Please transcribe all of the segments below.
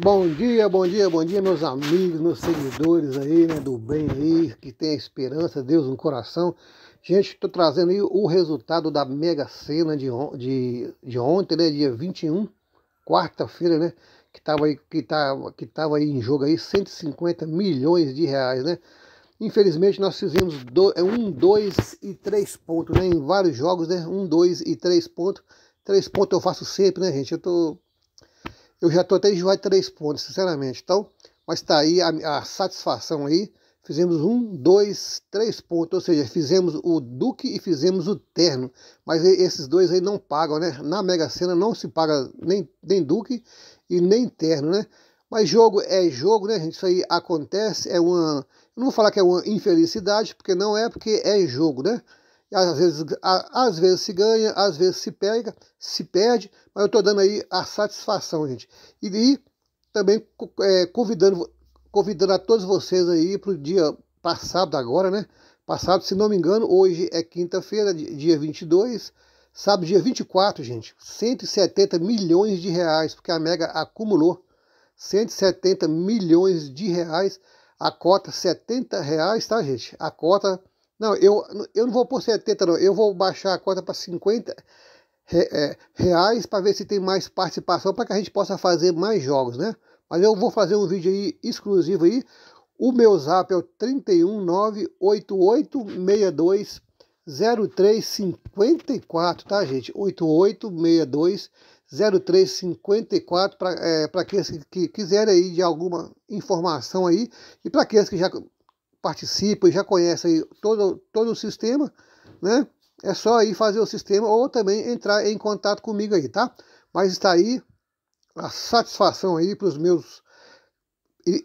Bom dia, bom dia, bom dia, meus amigos, meus seguidores aí, né, do bem aí, que tem a esperança, Deus no coração. Gente, estou trazendo aí o resultado da Mega Sena de, on de, de ontem, né, dia 21, quarta-feira, né, que estava aí, que tava, tá, que tava aí em jogo aí 150 milhões de reais, né. Infelizmente, nós fizemos do, é um, dois e três pontos, né, em vários jogos, né, um, dois e três pontos. Três pontos eu faço sempre, né, gente, eu tô eu já tô até enjoado de três pontos, sinceramente. Então, mas tá aí a, a satisfação aí. Fizemos um, dois, três pontos, ou seja, fizemos o Duque e fizemos o Terno. Mas esses dois aí não pagam, né? Na Mega Sena não se paga nem, nem Duque e nem Terno, né? Mas jogo é jogo, né, gente? Isso aí acontece, é uma. não vou falar que é uma infelicidade, porque não é, porque é jogo, né? às vezes, às vezes se ganha, às vezes se pega, se perde, mas eu estou dando aí a satisfação, gente. E, e também é, convidando, convidando a todos vocês aí para o dia passado agora, né? Passado, se não me engano, hoje é quinta-feira, dia 22, sábado, dia 24, gente, 170 milhões de reais, porque a Mega acumulou 170 milhões de reais, a cota 70 reais, tá, gente? A cota não, eu, eu não vou por 70, não. Eu vou baixar a cota para 50 é, reais para ver se tem mais participação para que a gente possa fazer mais jogos, né? Mas eu vou fazer um vídeo aí exclusivo aí. O meu zap é o 3198862 0354, tá, gente? 8862 0354 para é, aqueles que quiserem aí de alguma informação aí e para aqueles que já participa e já aí todo, todo o sistema, né? É só aí fazer o sistema ou também entrar em contato comigo aí, tá? Mas está aí a satisfação aí para os meus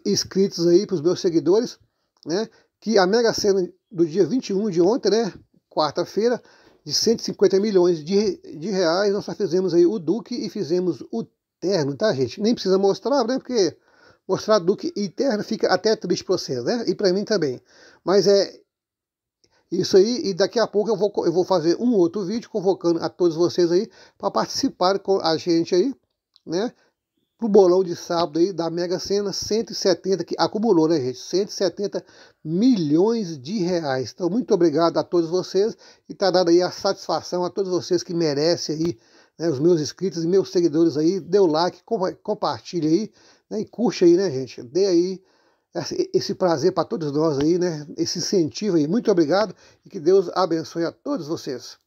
inscritos aí, para os meus seguidores, né? Que a Mega Sena do dia 21 de ontem, né? Quarta-feira, de 150 milhões de, de reais, nós só fizemos aí o Duque e fizemos o Terno, tá, gente? Nem precisa mostrar, né? Porque mostrar duque e Terra fica até você, né? E para mim também. Mas é isso aí, e daqui a pouco eu vou, eu vou fazer um outro vídeo convocando a todos vocês aí para participar com a gente aí, né? Pro bolão de sábado aí da Mega Sena 170, que acumulou, né, gente? 170 milhões de reais. Então, muito obrigado a todos vocês e tá dando aí a satisfação a todos vocês que merecem aí, né, os meus inscritos e meus seguidores aí. Dê o like, compartilha aí né? E curte aí, né, gente? Dê aí esse prazer para todos nós aí, né? Esse incentivo aí. Muito obrigado e que Deus abençoe a todos vocês.